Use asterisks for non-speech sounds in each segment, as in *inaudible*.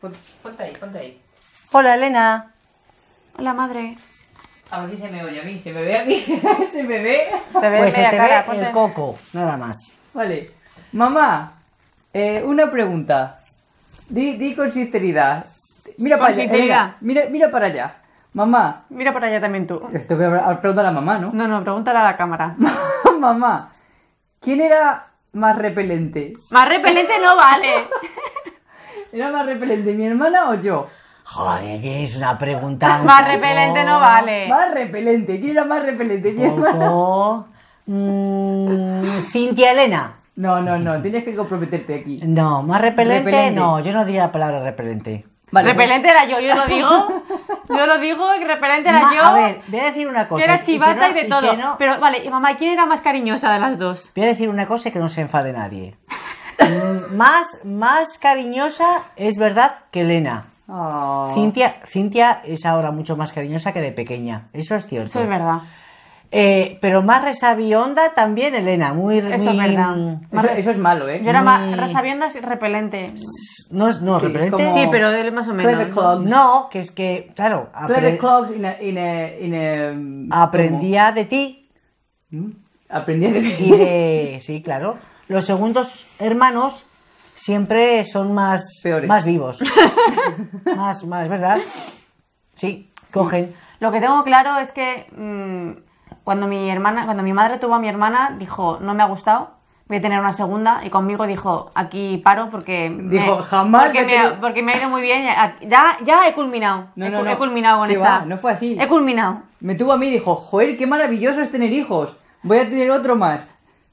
Ponte ahí, ponte ahí. Hola, Elena. Hola, madre. A ver si se me oye a mí, se me ve a mí, *laughs* se me ve. Se ve pues se te cara, ve el coco, nada más. Vale. Mamá, eh, una pregunta. Di, di con sinceridad. Mira para allá. mira, mira para allá. Mamá. Mira para allá también tú. Esto voy a preguntar a la mamá, ¿no? No, no, pregúntale a la cámara. *laughs* mamá, ¿quién era más repelente? Más repelente no vale. *laughs* ¿Era más repelente mi hermana o yo? Joder, que es una pregunta. *laughs* Más repelente no vale. Más repelente. ¿Quién era más repelente? ¿Mi hermana? Mm, Cintia Elena. No, no, no. Tienes que comprometerte aquí. No, más repelente, no. Yo no diría la palabra repelente. Pues. repelente era yo, yo lo digo. *laughs* Yo lo digo, repelente era yo. A ver, voy a decir una cosa. Que era chivata y, de todo. Pero vale, mamá, ¿quién era más cariñosa de las dos? Voy a decir una cosa y que no se enfade nadie. *laughs* más, más cariñosa es verdad que Elena. Oh. Cintia, es ahora mucho más cariñosa que de pequeña. Eso es cierto. es verdad. Eh, pero más resabionda también, Elena. Muy, eso, es Eso, es malo, ¿eh? Yo era más resabionda y repelente. No, no repelente. Sí, pero él más o menos. No, que es que, claro. Aprendía de ti. ¿Mm? Aprendía de ti. *laughs* Sí, claro los segundos hermanos siempre son más, Peores. más vivos. *laughs* más, más, ¿verdad? Sí, cogen. Lo que tengo claro es que mm, cuando mi hermana, cuando mi madre tuvo a mi hermana, dijo, no me ha gustado, voy a tener una segunda, y conmigo dijo, aquí paro porque dijo, me, jamás porque porque me, ha ido muy bien, ya, ya he culminado, no, he, no, he, culminado con esta. no fue así. He culminado. Me tuvo a mí y dijo, joder, qué maravilloso es tener hijos, voy a tener otro más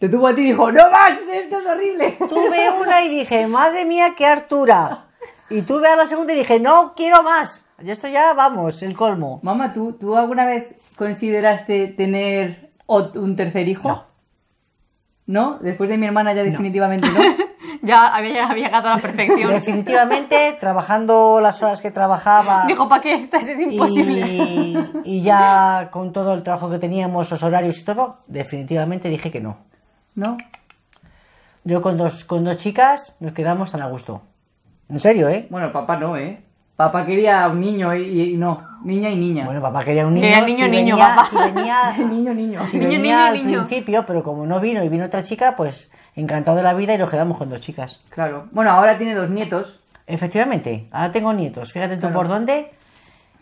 tuvo a ti y dijo, no más, esto es horrible. *laughs* Tuve una y dije, madre mía, qué Artura, Y tuve a la segunda y dije, no quiero más. Y esto ya, vamos, el colmo. Mamá, ¿tú, ¿tú alguna vez consideraste tener un tercer hijo? No. Después de mi hermana ya definitivamente no. *laughs* ya había, llegado a la perfección. definitivamente, trabajando las horas que trabajaba. Dijo, ¿para qué? es imposible. y ya con todo el trabajo que teníamos, los horarios y todo, definitivamente dije que no. ¿no? Yo con dos, con dos chicas nos quedamos tan a gusto. En serio, ¿eh? Bueno, papá no, ¿eh? Papá quería un niño y, no, niña y niña. Bueno, papá quería un niño. Quería niño, si niño, *laughs* niño, niño. niño, niño, al principio, pero como no vino y vino otra chica, pues encantado de la vida y nos quedamos con dos chicas. Claro. Bueno, ahora tiene dos nietos. Efectivamente, ahora tengo nietos. Fíjate tú por dónde.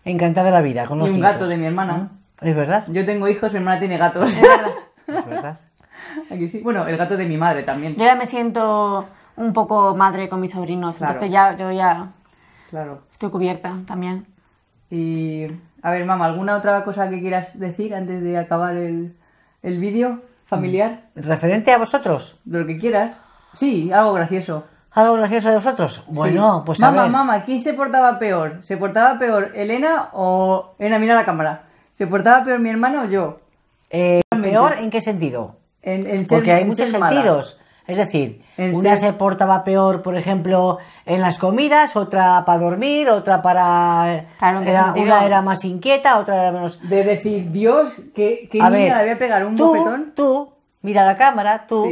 Encantado de la vida con Y un gato de mi hermana. ¿Mm? ¿Es verdad? Yo tengo hijos, mi hermana tiene gatos. Es verdad. *laughs* Bueno, el gato de mi madre también. Yo ya me siento un poco madre con mis sobrinos, entonces ya yo ya estoy cubierta también. Y a ver, mamá, ¿alguna otra cosa que quieras decir antes de acabar el, vídeo familiar? Mm. ¿Referente a vosotros? De lo que quieras. Sí, algo gracioso. ¿Algo gracioso de vosotros? Bueno, pues Mamá, mamá, ¿quién se portaba peor? ¿Se portaba peor Elena o... Elena, mira la cámara. ¿Se portaba peor mi hermana o yo? Eh, ¿Peor en qué sentido? Porque hay muchos sentidos. Es decir, una se portaba peor, por ejemplo, en las comidas, otra para dormir, otra para... Claro, una era más inquieta, otra era menos... De decir, Dios, que niña ver, le pegar un tú, bofetón? Tú, mira la cámara, tú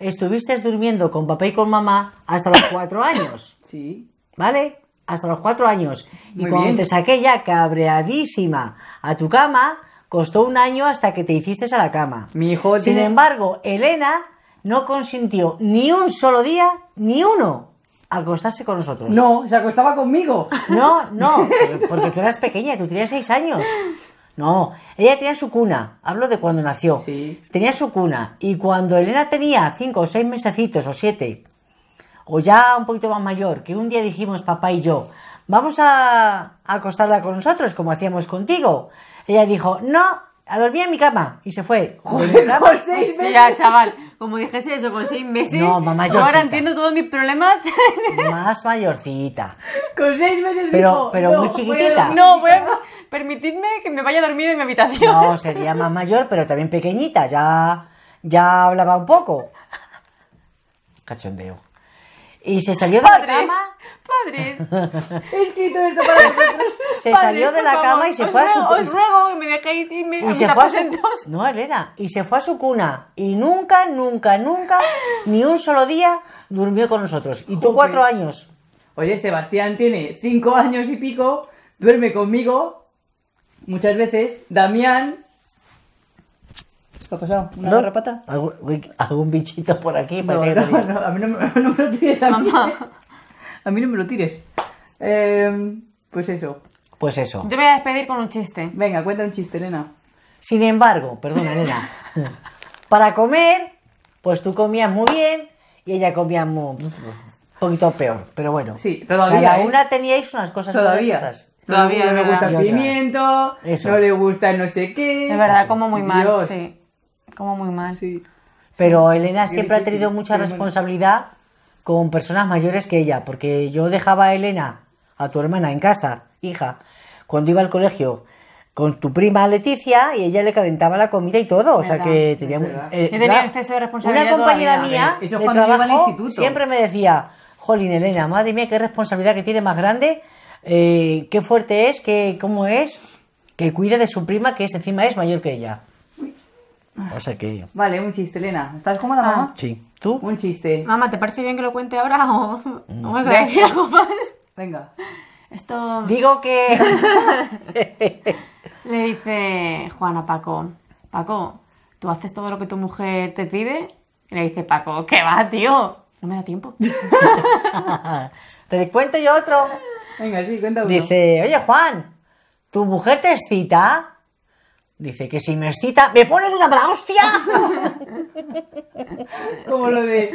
estuviste durmiendo con papá y con mamá hasta los cuatro años. *laughs* Sí. ¿Vale? Hasta los cuatro años. y cuando te saqué ya cabreadísima a tu cama, Costó un año hasta que te hiciste a la cama. Mi hijo Sin embargo, Elena no consintió ni un solo día, ni uno, acostarse con nosotros. No, se acostaba conmigo. No, no, *laughs* porque tú eras pequeña, tú tenías seis años. No, ella tenía su cuna, hablo de cuando nació. Sí. Tenía su cuna y cuando Elena tenía cinco o seis mesecitos o siete, o ya un poquito más mayor, que un día dijimos papá y yo, vamos a acostarla con nosotros, como hacíamos contigo. Ella dijo, no, a dormir en mi cama. Y se fue. *laughs* con seis meses. Ya, chaval, como dijese eso, con seis meses. No, mamá, Ahora entiendo todos mis problemas. *laughs* Más mayorcita. Con seis meses. Pero, dijo, pero muy chiquitita. no, voy a, permitidme que me vaya a dormir en mi habitación. No, sería más mayor, pero también pequeñita. Ya, ya hablaba un poco. Cachondeo. Y se salió de la cama padres, he escrito esto para pues, vosotros. Se salió de la cama y se fue a su Os ruego que me dejéis y me, se fue a su, No, Elena, y se fue a su cuna. Y nunca, nunca, nunca, ni un solo día durmió con nosotros. Y tú cuatro años. Oye, Sebastián tiene cinco años y pico, duerme conmigo muchas veces. Damián ¿Qué ha pasado? ¿Una ¿No? garrapata? ¿Algún, ¿Algún, bichito por aquí? No, no, no, a mí no, *laughs* no me lo tienes a mí. Mamá. A mí no me lo tires. Em, pues eso. Pues eso. Yo me voy a despedir con un chiste. Venga, cuenta un chiste, Elena. Sin embargo, perdona, Elena. *laughs* para comer, pues tú comías muy bien y ella comía muy. Un poquito peor, pero bueno. Sí, todavía. ¿eh? una teníais unas cosas todavía. Todavía no gusta el pimiento, eso. no le gusta el no sé qué. Es verdad, como muy mal, sí. Como muy mal. Sí. Pero Elena siempre ha tenido mucha responsabilidad con personas mayores que ella, porque yo dejaba a Elena, a tu hermana, en casa, hija, cuando iba al colegio con tu prima Leticia y ella le calentaba la comida y todo. O sea que tenía, un eh, exceso de responsabilidad. Una compañera mía de al instituto. siempre me decía, Jolín Elena, madre mía, qué responsabilidad que tiene más grande, eh, qué fuerte es, que cómo es, que cuide de su prima que es, encima es mayor que ella. Vale, un chiste, Elena. ¿Estás cómoda, ah. mamá? Sí. ¿Tú? Un chiste. Mamá, ¿te parece bien que lo cuente ahora o mm. vamos a decir algo más? Venga. Esto. Digo que. *laughs* Le dice Juan a Paco: Paco, ¿tú haces todo lo que tu mujer te pide? Y le dice Paco: ¿Qué va, tío? No me da tiempo. *laughs* te cuento yo otro. Venga, sí, cuéntame. Dice: Oye, Juan, ¿tu mujer te excita? Dice que si me excita, me pone de una mala hostia. *laughs* Como lo de.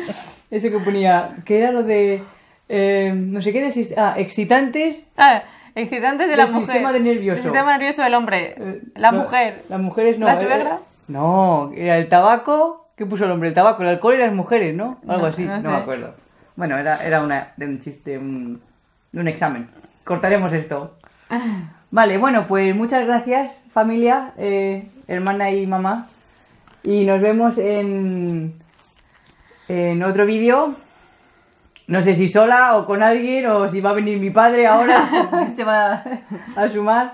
ese que ponía. Que era lo de. Eh, no sé qué. era ah, excitantes. Ah, excitantes de la mujer. Sistema de nervioso. El sistema nervioso del hombre. Eh, la mujer. Las mujeres no. ¿La eh, suegra? no, era el tabaco. ¿Qué puso el hombre? El tabaco, el alcohol y las mujeres, ¿no? Algo así. No, me acuerdo. Bueno, era, una, de un chiste. de un examen. Cortaremos esto. *laughs* Vale, bueno, pues muchas gracias familia, eh, hermana y mamá. Y nos vemos en, en otro vídeo. No sé si sola o con alguien o si va a venir mi padre ahora, *laughs* se va a sumar.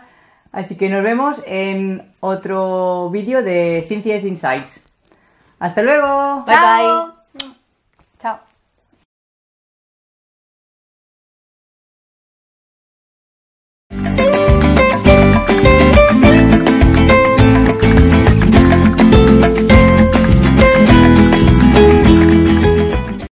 Así que nos vemos en otro vídeo de Cynthia's Insights. Hasta luego. bye. bye.